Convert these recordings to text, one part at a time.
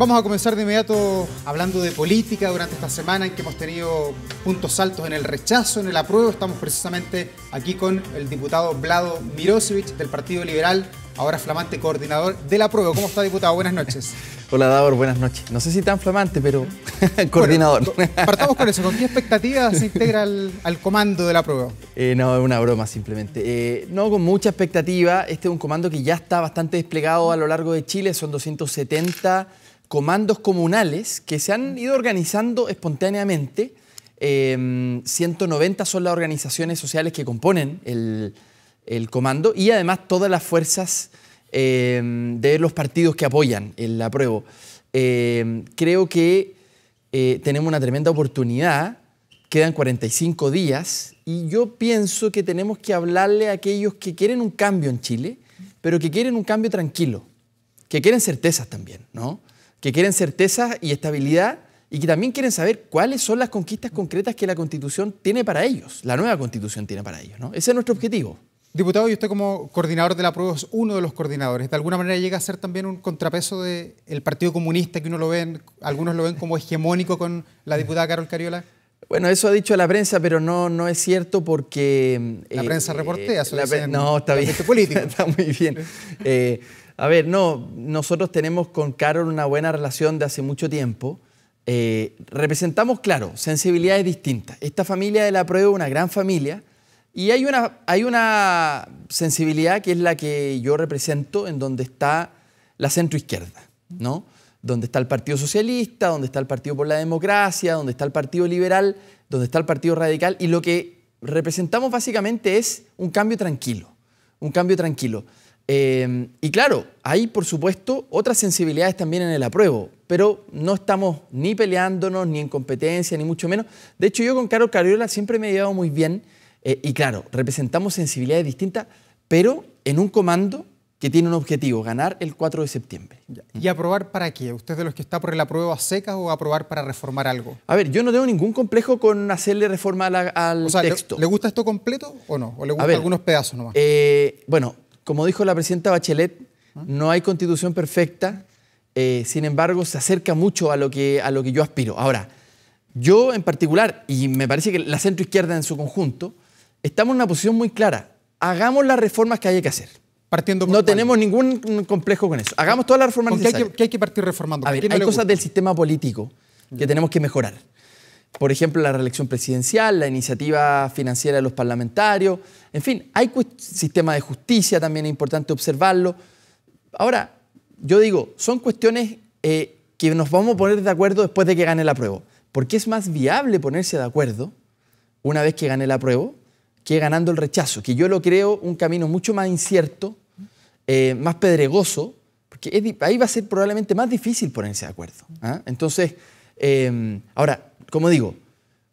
Vamos a comenzar de inmediato hablando de política durante esta semana en que hemos tenido puntos altos en el rechazo, en el apruebo. Estamos precisamente aquí con el diputado Vlado Mirosevic del Partido Liberal, ahora flamante coordinador del apruebo. ¿Cómo está, diputado? Buenas noches. Hola, Davor, buenas noches. No sé si tan flamante, pero coordinador. partamos con eso. ¿Con qué expectativas se integra al, comando del apruebo? Eh, no, es una broma simplemente. Eh, no, con mucha expectativa. Este es un comando que ya está bastante desplegado a lo largo de Chile. Son 270 comandos comunales que se han ido organizando espontáneamente. 190 em, son las organizaciones sociales que componen el, comando y además todas las fuerzas em, de los partidos que apoyan el apruebo. Em, creo que eh, tenemos una tremenda oportunidad, quedan 45 días y yo pienso que tenemos que hablarle a aquellos que quieren un cambio en Chile, pero que quieren un cambio tranquilo, que quieren certezas también, ¿no? que quieren certeza y estabilidad y que también quieren saber cuáles son las conquistas concretas que la Constitución tiene para ellos, la nueva Constitución tiene para ellos. ¿no? Ese es nuestro objetivo. Diputado, y usted como coordinador de la prueba es uno de los coordinadores. ¿De alguna manera llega a ser también un contrapeso del Partido Comunista que uno lo ven, algunos lo ven como hegemónico con la diputada Carol Cariola? Bueno, eso ha dicho la prensa, pero no, no es cierto porque... La prensa eh, reportea, no, está bien. Político. está muy bien. Eh, a ver, no, nosotros tenemos con Carol una buena relación de hace mucho tiempo. Eh, representamos, claro, sensibilidades distintas. Esta familia de la prueba es una gran familia y hay una, hay una sensibilidad que es la que yo represento en donde está la centroizquierda, ¿no? Donde está el Partido Socialista, donde está el Partido por la Democracia, donde está el Partido Liberal, donde está el Partido Radical y lo que representamos básicamente es un cambio tranquilo, un cambio tranquilo. Em, y claro, hay por supuesto otras sensibilidades también en el apruebo, pero no estamos ni peleándonos, ni en competencia, ni mucho menos. De hecho, yo con Carlos Cariola siempre me he llevado muy bien eh, y claro, representamos sensibilidades distintas, pero en un comando que tiene un objetivo, ganar el 4 de septiembre. ¿Y aprobar para qué? ¿Usted de los que está por el apruebo a secas o aprobar para reformar algo? A ver, yo no tengo ningún complejo con hacerle reforma al, al o sea, texto. ¿le, gusta esto completo o no? ¿O le gusta ver, algunos pedazos nomás? Eh, bueno, como dijo la presidenta Bachelet, ah. no hay constitución perfecta, eh, sin embargo, se acerca mucho a lo, que, a lo que yo aspiro. Ahora, yo en particular, y me parece que la centro izquierda en su conjunto, estamos en una posición muy clara. Hagamos las reformas que haya que hacer. Partiendo no tenemos ningún complejo con eso. Hagamos todas las reformas necesarias. hay que, hay que partir reformando? hay cosas del sistema político que tenemos que mejorar por ejemplo, la reelección presidencial, la iniciativa financiera de los parlamentarios, en fin, hay sistema de justicia, también es importante observarlo. Ahora, yo digo, son cuestiones eh, que nos vamos a poner de acuerdo después de que gane la prueba. porque es más viable ponerse de acuerdo una vez que gane la prueba que ganando el rechazo, que yo lo creo un camino mucho más incierto, eh, más pedregoso, porque ahí va a ser probablemente más difícil ponerse de acuerdo. ¿ah? Entonces, eh, ahora, como digo,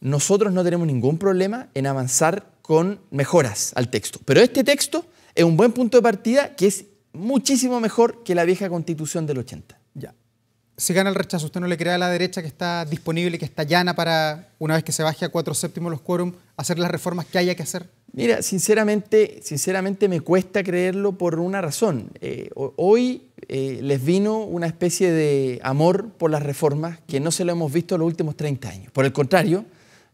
nosotros no tenemos ningún problema en avanzar con mejoras al texto. Pero este texto es un buen punto de partida que es muchísimo mejor que la vieja constitución del 80. Ya. Si gana el rechazo, ¿usted no le crea a la derecha que está disponible, que está llana para, una vez que se baje a cuatro séptimos los quórum, hacer las reformas que haya que hacer? Mira, sinceramente, sinceramente me cuesta creerlo por una razón. Eh, hoy eh, les vino una especie de amor por las reformas que no se lo hemos visto en los últimos 30 años. Por el contrario,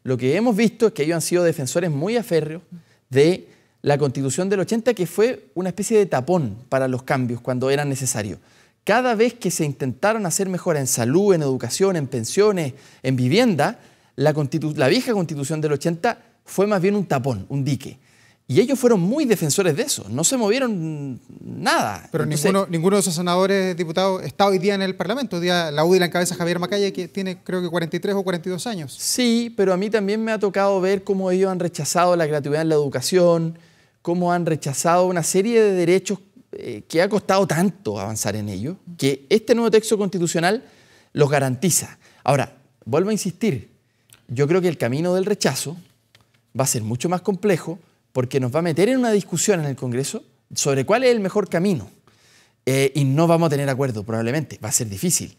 lo que hemos visto es que ellos han sido defensores muy aférreos de la constitución del 80, que fue una especie de tapón para los cambios cuando eran necesarios. Cada vez que se intentaron hacer mejoras en salud, en educación, en pensiones, en vivienda, la, la vieja constitución del 80 fue más bien un tapón, un dique. Y ellos fueron muy defensores de eso, no se movieron nada. Pero ninguno, ninguno, de esos senadores, diputados, está hoy día en el Parlamento. Hoy día la UDI la encabeza Javier Macaya, que tiene creo que 43 o 42 años. Sí, pero a mí también me ha tocado ver cómo ellos han rechazado la gratuidad en la educación, cómo han rechazado una serie de derechos eh, que ha costado tanto avanzar en ellos, que este nuevo texto constitucional los garantiza. Ahora, vuelvo a insistir, yo creo que el camino del rechazo va a ser mucho más complejo porque nos va a meter en una discusión en el Congreso sobre cuál es el mejor camino. Eh, y no vamos a tener acuerdo, probablemente, va a ser difícil.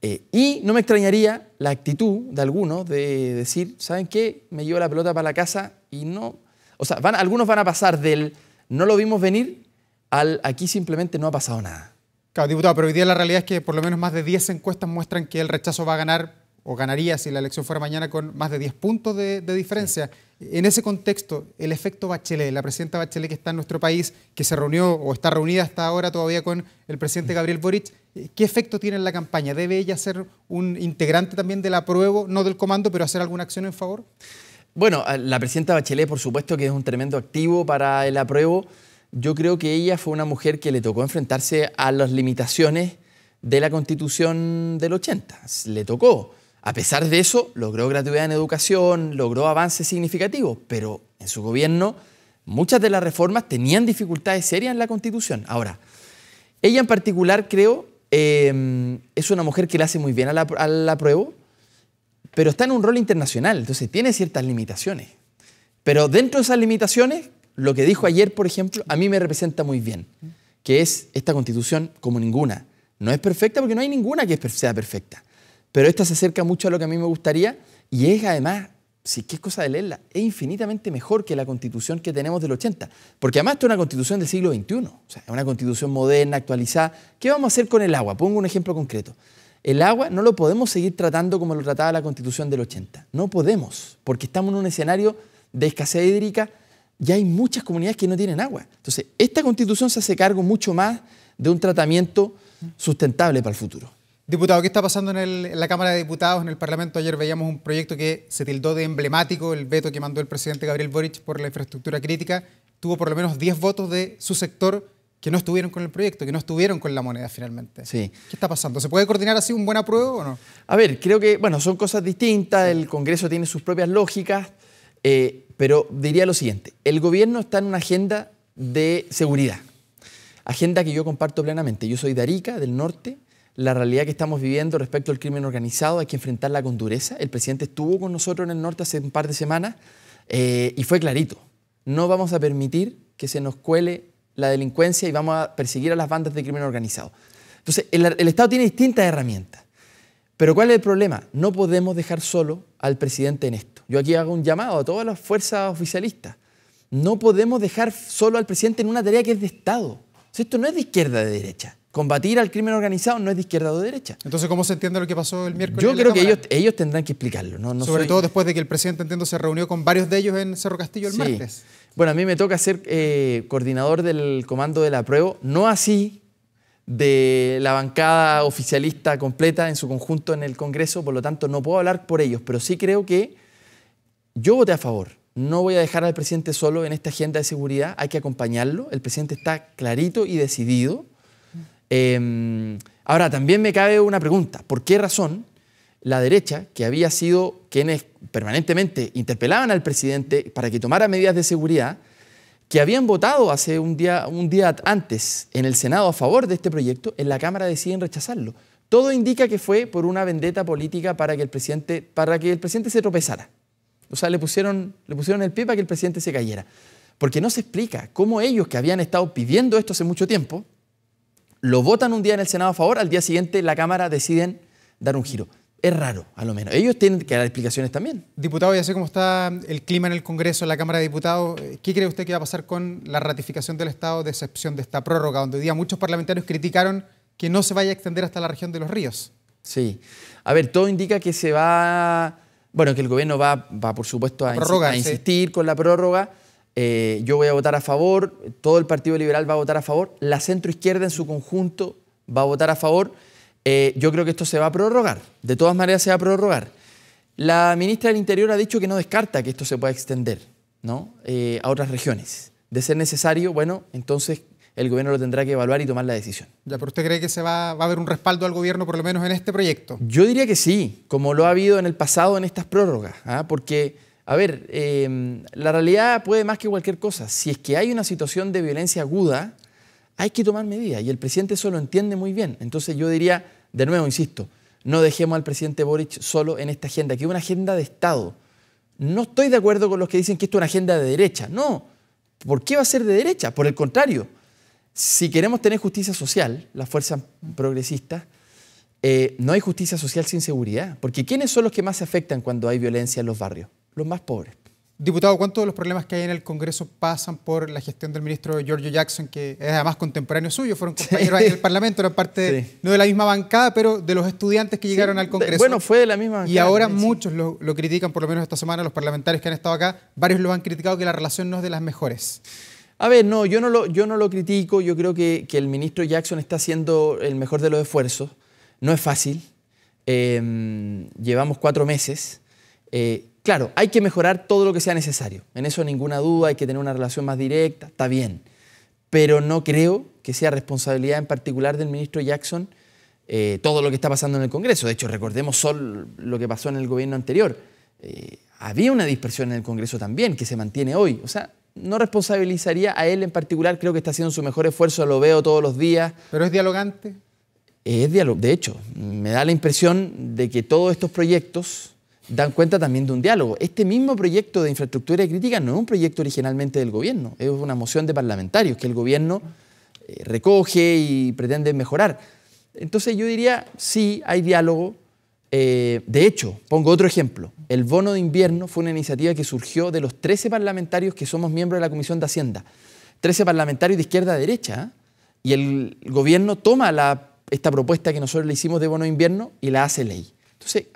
Eh, y no me extrañaría la actitud de algunos de decir, ¿saben qué? Me llevo la pelota para la casa y no... O sea, van, algunos van a pasar del no lo vimos venir al aquí simplemente no ha pasado nada. Claro, diputado, pero hoy día la realidad es que por lo menos más de 10 encuestas muestran que el rechazo va a ganar o ganaría si la elección fuera mañana con más de 10 puntos de, diferencia. En ese contexto, el efecto Bachelet, la presidenta Bachelet que está en nuestro país, que se reunió o está reunida hasta ahora todavía con el presidente mm. Gabriel Boric, eh, ¿qué efecto tiene en la campaña? ¿Debe ella ser un integrante también del apruebo, no del comando, pero hacer alguna acción en favor? Bueno, la presidenta Bachelet, por supuesto, que es un tremendo activo para el apruebo. Yo creo que ella fue una mujer que le tocó enfrentarse a las limitaciones de la constitución del 80. Le tocó a pesar de eso, logró gratuidad en educación, logró avances significativos, pero en su gobierno muchas de las reformas tenían dificultades serias en la Constitución. Ahora, ella en particular creo em, es una mujer que le hace muy bien a la prueba, pero está en un rol internacional, entonces tiene ciertas limitaciones. Pero dentro de esas limitaciones, lo que dijo ayer, por ejemplo, a mí me representa muy bien, que es esta constitución como ninguna. No es perfecta porque no hay ninguna que sea perfecta. Pero esta se acerca mucho a lo que a mí me gustaría y es además, si es cosa de leerla, es infinitamente mejor que la constitución que tenemos del 80. Porque además esta es una constitución del siglo XXI, o sea, es una constitución moderna, actualizada. ¿Qué vamos a hacer con el agua? Pongo un ejemplo concreto. El agua no lo podemos seguir tratando como lo trataba la constitución del 80. No podemos, porque estamos en un escenario de escasez hídrica y hay muchas comunidades que no tienen agua. Entonces, esta constitución se hace cargo mucho más de un tratamiento sustentable para el futuro. Diputado, ¿qué está pasando en, la Cámara de Diputados, en el Parlamento? Ayer veíamos un proyecto que se tildó de emblemático, el veto que mandó el presidente Gabriel Boric por la infraestructura crítica. Tuvo por lo menos 10 votos de su sector que no estuvieron con el proyecto, que no estuvieron con la moneda finalmente. Sí. ¿Qué está pasando? ¿Se puede coordinar así un buen apruebo o no? A ver, creo que, bueno, son cosas distintas, el Congreso tiene sus propias lógicas, eh, pero diría lo siguiente, el gobierno está en una agenda de seguridad, agenda que yo comparto plenamente. Yo soy de del norte, la realidad que estamos viviendo respecto al crimen organizado, hay que enfrentarla con dureza. El presidente estuvo con nosotros en el norte hace un par de semanas eh, y fue clarito. No vamos a permitir que se nos cuele la delincuencia y vamos a perseguir a las bandas de crimen organizado. Entonces, el, Estado tiene distintas herramientas. Pero ¿cuál es el problema? No podemos dejar solo al presidente en esto. Yo aquí hago un llamado a todas las fuerzas oficialistas. No podemos dejar solo al presidente en una tarea que es de Estado. esto no es de izquierda de derecha combatir al crimen organizado no es de izquierda o derecha. Entonces, ¿cómo se entiende lo que pasó el miércoles? Yo creo que ellos, tendrán que explicarlo. Sobre todo después de que el presidente, entiendo, se reunió con varios de ellos en Cerro Castillo el martes. Bueno, a mí me toca ser eh, coordinador del comando de la prueba, no así de la bancada oficialista completa en su conjunto en el Congreso, por lo tanto no puedo hablar por ellos, pero sí creo que yo voté a favor. No voy a dejar al presidente solo en esta agenda de seguridad, hay que acompañarlo. El presidente está clarito y decidido Em, ahora, también me cabe una pregunta. ¿Por qué razón la derecha, que había sido quienes permanentemente interpelaban al presidente para que tomara medidas de seguridad, que habían votado hace un día, un día antes en el Senado a favor de este proyecto, en la Cámara deciden rechazarlo? Todo indica que fue por una vendetta política para que el presidente, para que el presidente se tropezara. O sea, le pusieron, le pusieron el pie para que el presidente se cayera. Porque no se explica cómo ellos que habían estado pidiendo esto hace mucho tiempo, lo votan un día en el Senado a favor, al día siguiente la Cámara deciden dar un giro. Es raro, a lo menos. Ellos tienen que dar explicaciones también. Diputado, ya sé cómo está el clima en el Congreso, en la Cámara de Diputados. ¿Qué cree usted que va a pasar con la ratificación del estado de excepción de esta prórroga, donde hoy día muchos parlamentarios criticaron que no se vaya a extender hasta la región de los ríos? Sí. A ver, todo indica que se va... Bueno, que el gobierno va, por supuesto, a insistir con la prórroga. Eh, yo voy a votar a favor, todo el Partido Liberal va a votar a favor, la centroizquierda en su conjunto va a votar a favor. Eh, yo creo que esto se va a prorrogar, de todas maneras se va a prorrogar. La ministra del Interior ha dicho que no descarta que esto se pueda extender ¿no? Eh, a otras regiones. De ser necesario, bueno, entonces el gobierno lo tendrá que evaluar y tomar la decisión. Ya, pero usted cree que se va, a haber un respaldo al gobierno, por lo menos en este proyecto. Yo diría que sí, como lo ha habido en el pasado en estas prórrogas, ¿ah? porque a ver, em, la realidad puede más que cualquier cosa. Si es que hay una situación de violencia aguda, hay que tomar medidas y el presidente eso lo entiende muy bien. Entonces yo diría, de nuevo, insisto, no dejemos al presidente Boric solo en esta agenda, que es una agenda de Estado. No estoy de acuerdo con los que dicen que esto es una agenda de derecha. No, ¿por qué va a ser de derecha? Por el contrario, si queremos tener justicia social, las fuerzas progresistas, eh, no hay justicia social sin seguridad, porque ¿quiénes son los que más se afectan cuando hay violencia en los barrios? los más pobres. Diputado, ¿cuántos de los problemas que hay en el Congreso pasan por la gestión del ministro Giorgio Jackson, que es además contemporáneo suyo? Fueron compañeros ahí en el Parlamento, eran parte, no de la misma bancada, pero de los estudiantes que llegaron al Congreso. Bueno, fue de la misma Y ahora muchos lo, critican, por lo menos esta semana, los parlamentarios que han estado acá, varios lo han criticado que la relación no es de las mejores. A ver, no, yo no lo, yo no lo critico, yo creo que, que el ministro Jackson está haciendo el mejor de los esfuerzos. No es fácil, em, llevamos cuatro meses. Eh, Claro, hay que mejorar todo lo que sea necesario. En eso ninguna duda, hay que tener una relación más directa, está bien. Pero no creo que sea responsabilidad en particular del ministro Jackson eh, todo lo que está pasando en el Congreso. De hecho, recordemos solo lo que pasó en el gobierno anterior. Eh, había una dispersión en el Congreso también, que se mantiene hoy. O sea, no responsabilizaría a él en particular, creo que está haciendo su mejor esfuerzo, lo veo todos los días. ¿Pero es dialogante? Es De hecho, me da la impresión de que todos estos proyectos dan cuenta también de un diálogo. Este mismo proyecto de infraestructura crítica no es un proyecto originalmente del gobierno, es una moción de parlamentarios que el gobierno eh, recoge y pretende mejorar. Entonces yo diría, sí, hay diálogo. Eh, de hecho, pongo otro ejemplo. El bono de invierno fue una iniciativa que surgió de los 13 parlamentarios que somos miembros de la Comisión de Hacienda. 13 parlamentarios de izquierda a derecha. Y el gobierno toma esta propuesta que nosotros le hicimos de bono de invierno y la hace ley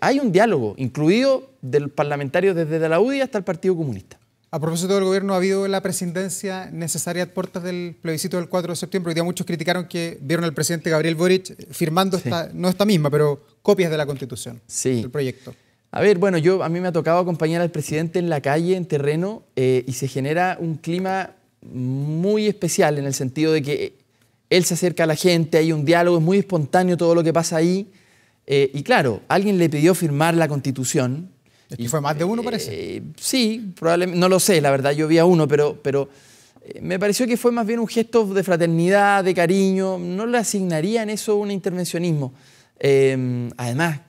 hay un diálogo, incluido del parlamentario desde la UDI hasta el Partido Comunista. A propósito del gobierno, ¿ha habido la presidencia necesaria a puertas del plebiscito del 4 de septiembre? Hoy muchos criticaron que vieron al presidente Gabriel Boric firmando, no esta misma, pero copias de la Constitución, sí. del proyecto. A ver, bueno, yo, a mí me ha tocado acompañar al presidente en la calle, en terreno, eh, y se genera un clima muy especial en el sentido de que eh, él se acerca a la gente, hay un diálogo, es muy espontáneo todo lo que pasa ahí. Eh, y claro, alguien le pidió firmar la constitución. y, este fue más de uno, parece. Eh, sí, probablemente, no lo sé, la verdad, yo vi a uno, pero, pero eh, me pareció que fue más bien un gesto de fraternidad, de cariño, no le asignarían eso un intervencionismo. Em, además,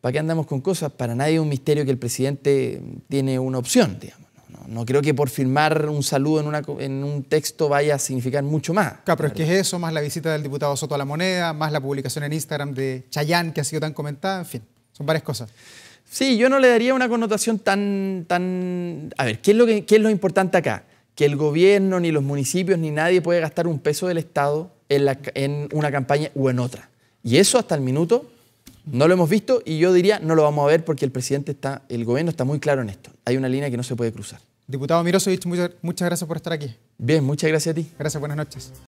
¿para qué andamos con cosas? Para nadie es un misterio que el presidente tiene una opción, digamos no creo que por firmar un saludo en, un texto vaya a significar mucho más. Claro, pero es que es eso, más la visita del diputado Soto a la moneda, más la publicación en Instagram de Chayán, que ha sido tan comentada, en fin, son varias cosas. Sí, yo no le daría una connotación tan... tan... A ver, ¿qué es, lo que, es lo importante acá? Que el gobierno, ni los municipios, ni nadie puede gastar un peso del Estado en, en una campaña u en otra. Y eso hasta el minuto no lo hemos visto y yo diría no lo vamos a ver porque el presidente está, el gobierno está muy claro en esto. Hay una línea que no se puede cruzar. Diputado Mirosovich, muchas, muchas gracias por estar aquí. Bien, muchas gracias a ti. Gracias, buenas noches.